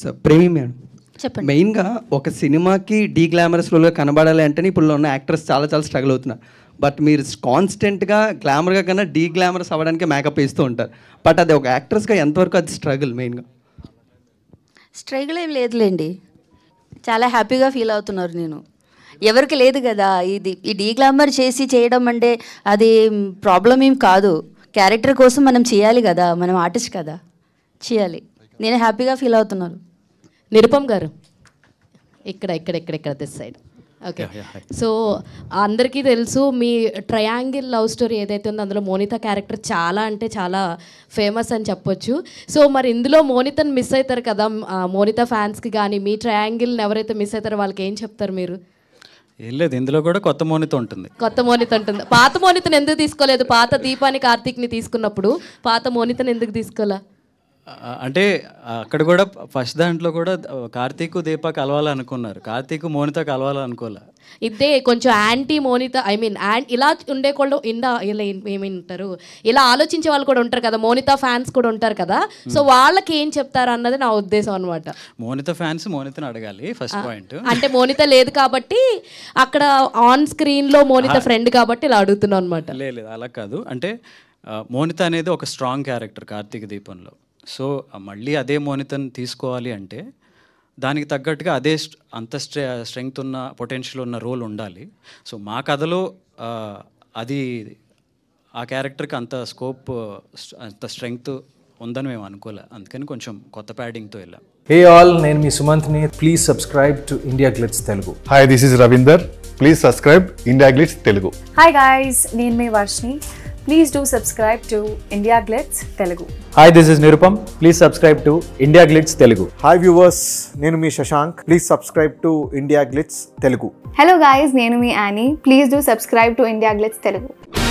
Sir madam చెప్పండి మెయిన్గా ఒక సినిమాకి డీ గ్లామరస్ రోల్గా కనబడాలి అంటే ఇప్పుడు ఉన్న యాక్టర్స్ చాలా చాలా స్ట్రగుల్ అవుతున్నారు బట్ మీరు కాన్స్టెంట్గా గ్లామర్గా కన్నా డీ గ్లామరస్ అవ్వడానికి మేకప్ వేస్తూ ఉంటారు బట్ అది ఒక యాక్ట్రెస్గా ఎంతవరకు అది స్ట్రగుల్ మెయిన్గా స్ట్రగుల్ ఏం లేదులేండి చాలా హ్యాపీగా ఫీల్ అవుతున్నారు నేను ఎవరికి లేదు కదా ఇది ఈ డీ గ్లామర్ చేసి చేయడం అంటే అది ప్రాబ్లం ఏం కాదు క్యారెక్టర్ కోసం మనం చేయాలి కదా మనం ఆర్టిస్ట్ కదా చేయాలి నేను హ్యాపీగా ఫీల్ అవుతున్నాను నిరుపమ్ గారు ఇక్కడ ఇక్కడ ఇక్కడ ఇక్కడ దిస్ సైడ్ ఓకే సో అందరికీ తెలుసు మీ ట్రయాంగిల్ లవ్ స్టోరీ ఏదైతే ఉందో అందులో మోనిత క్యారెక్టర్ చాలా అంటే చాలా ఫేమస్ అని చెప్పొచ్చు సో మరి ఇందులో మోనితను మిస్ అవుతారు కదా మోనిత ఫ్యాన్స్కి కానీ మీ ట్రయాంగిల్ని ఎవరైతే మిస్ అవుతారో వాళ్ళకి ఏం చెప్తారు మీరు ఏం లేదు ఇందులో కూడా కొత్త మోనిత ఉంటుంది కొత్త మోనిత ఉంటుంది పాత మోనితను ఎందుకు తీసుకోలేదు పాత దీపాని కార్తీక్ని తీసుకున్నప్పుడు పాత మోనితను ఎందుకు తీసుకోలే అంటే అక్కడ కూడా ఫస్ట్ దాంట్లో కూడా కార్తీక్ దీప కలవాలనుకున్నారు కార్తీక్ మోనిత కలవాలనుకోలే ఇదే కొంచెం యాంటీ మోనిత ఐ మీన్ ఇలా ఉండే వాళ్ళు ఇందా ఇలా ఉంటారు ఇలా ఆలోచించే వాళ్ళు కూడా ఉంటారు కదా మోనిత ఫ్యాన్స్ కూడా ఉంటారు కదా సో hmm. వాళ్ళకి ఏం చెప్తారు అన్నది నా ఉద్దేశం అనమాట మోనిత ఫ్యాన్స్ మోనితను అడగాలి ఫస్ట్ పాయింట్ అంటే మోనిత లేదు కాబట్టి అక్కడ ఆన్ స్క్రీన్ లో మోనిత ఫ్రెండ్ కాబట్టి ఇలా అడుగుతున్నాం అనమాట లేదు అలా కాదు అంటే మోనిత అనేది ఒక స్ట్రాంగ్ క్యారెక్టర్ కార్తీక దీపంలో సో మళ్ళీ అదే మోనితను తీసుకోవాలి అంటే దానికి తగ్గట్టుగా అదే అంత స్ట్రె స్ట్రెంగ్త్ ఉన్న పొటెన్షియల్ ఉన్న రోల్ ఉండాలి సో మా కథలో అది ఆ క్యారెక్టర్కి అంత స్కోప్ అంత స్ట్రెంగ్త్ ఉందని మేము అనుకోలే అందుకని కొంచెం కొత్త ప్యాడింగ్తో వెళ్ళాం హే ఆల్ నేను మీ సుమంత్ని please subscribe to India Glitz Telugu hi this is Ravinder please subscribe India Glitz Telugu hi guys నేను మీ Varshini please do subscribe to India Glitz Telugu hi this is Nirupam please subscribe to India Glitz Telugu hi viewers నేను మీ Shashank please subscribe to India Glitz Telugu hello guys నేను మీ Annie please do subscribe to India Glitz Telugu